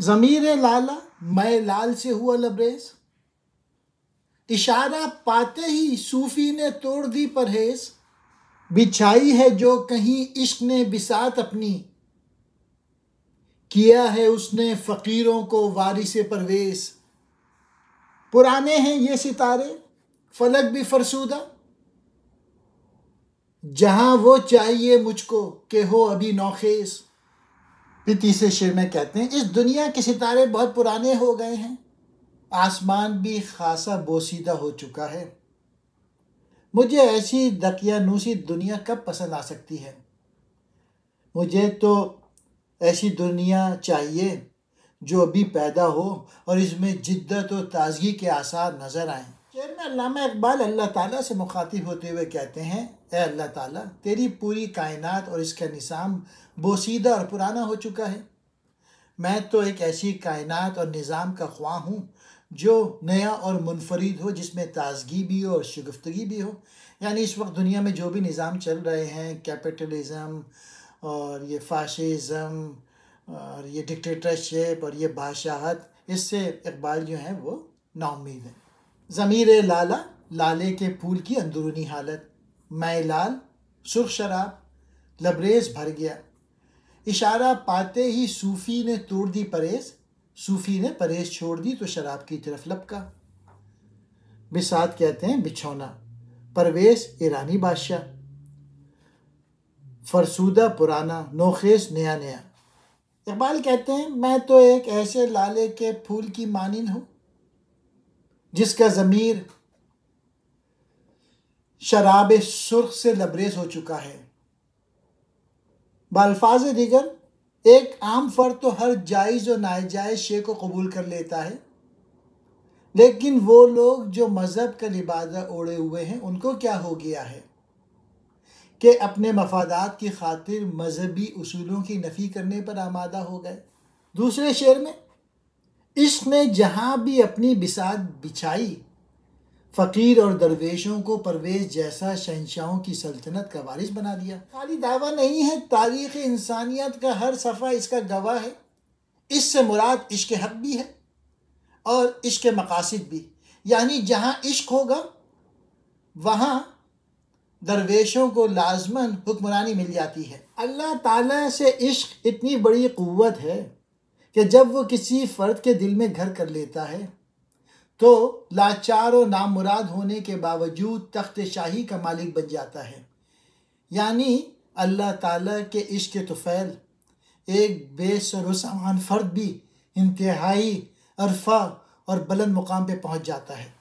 ज़मीर लाला मैं लाल से हुआ लबरेज इशारा पाते ही सूफी ने तोड़ दी परहेज बिछाई है जो कहीं इश्क ने बिसात अपनी किया है उसने फ़कीरों को वारिस परवेश पुराने हैं ये सितारे फलक भी फरसूदा जहां वो चाहिए मुझको के हो अभी नौखेज़ फिर तीसरे शेर में कहते हैं इस दुनिया के सितारे बहुत पुराने हो गए हैं आसमान भी खासा बोसीदा हो चुका है मुझे ऐसी दकियानूसी दुनिया कब पसंद आ सकती है मुझे तो ऐसी दुनिया चाहिए जो अभी पैदा हो और इसमें जिद्दत और ताजगी के आसार नज़र आएं अल्लामा इकबाल अल्लाह ताला से मुखातिब होते हुए कहते हैं ए अल्लाह ताला तेरी पूरी कायनात और इसका निज़ाम बोसीदा और पुराना हो चुका है मैं तो एक ऐसी कायनात और निज़ाम का ख्वाह हूँ जो नया और मुनफरद हो जिसमें ताजगी भी हो और शगुफ्तगी भी हो यानी इस वक्त दुनिया में जो भी निज़ाम चल रहे हैं कैपिटलिज़म और ये फाशिज़म और ये डिक्टेटरशिप और ये बादशाहत इससे इकबाल जो हैं वो नाउमीद हैं ज़मीर लाला लाले के फूल की अंदरूनी हालत मैं लाल सुर्ख शराब लबरेज भर गया इशारा पाते ही सूफ़ी ने तोड़ दी परहेज सूफ़ी ने परहेज छोड़ दी तो शराब की तरफ लपका बिसात कहते हैं बिछौना परवेश ईरानी बादशाह फरसूदा पुराना नोखेज नया नया इकबाल कहते हैं मैं तो एक ऐसे लाले के फूल की मानिन हूँ जिसका ज़मीर शराब सुर्ख से लबरेज हो चुका है बल्फाज दिगर एक आम फ़र्द तो हर जायज़ और नाजायज़ शे को कबूल कर लेता है लेकिन वो लोग जो मज़हब का लिबादा ओढ़े हुए हैं उनको क्या हो गया है कि अपने मफादात की खातिर मजहबी असूलों की नफ़ी करने पर आमादा हो गए दूसरे शेर में इश्क ने जहाँ भी अपनी बिसात बिछाई फ़कीर और दरवेशों को परवेज जैसा शहनशाहों की सल्तनत का वारिस बना दिया खाली दावा नहीं है तारीख इंसानियत का हर सफ़ा इसका गवाह है इससे मुराद इश्क हक भी है और इश्क मकासद भी यानी जहाँ इश्क होगा वहाँ दरवेशों को लाजमन हुक्मरानी मिल जाती है अल्लाह ताला से इश्क इतनी बड़ी क़वत है कि जब वो किसी फ़र्द के दिल में घर कर लेता है तो लाचार और नामुराद होने के बावजूद तख्त शाही का मालिक बन जाता है यानी अल्लाह ताला के इश्क तुफ़ैल एक बेसर सामान फ़र्द भी इंतहाई अरफा और बुलंद मुकाम पे पहुंच जाता है